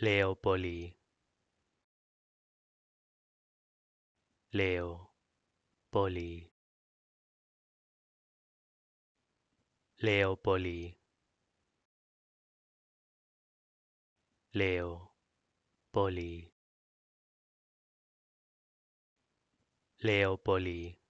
Leopoli Leopoli Leopoli Leopoli Leopoli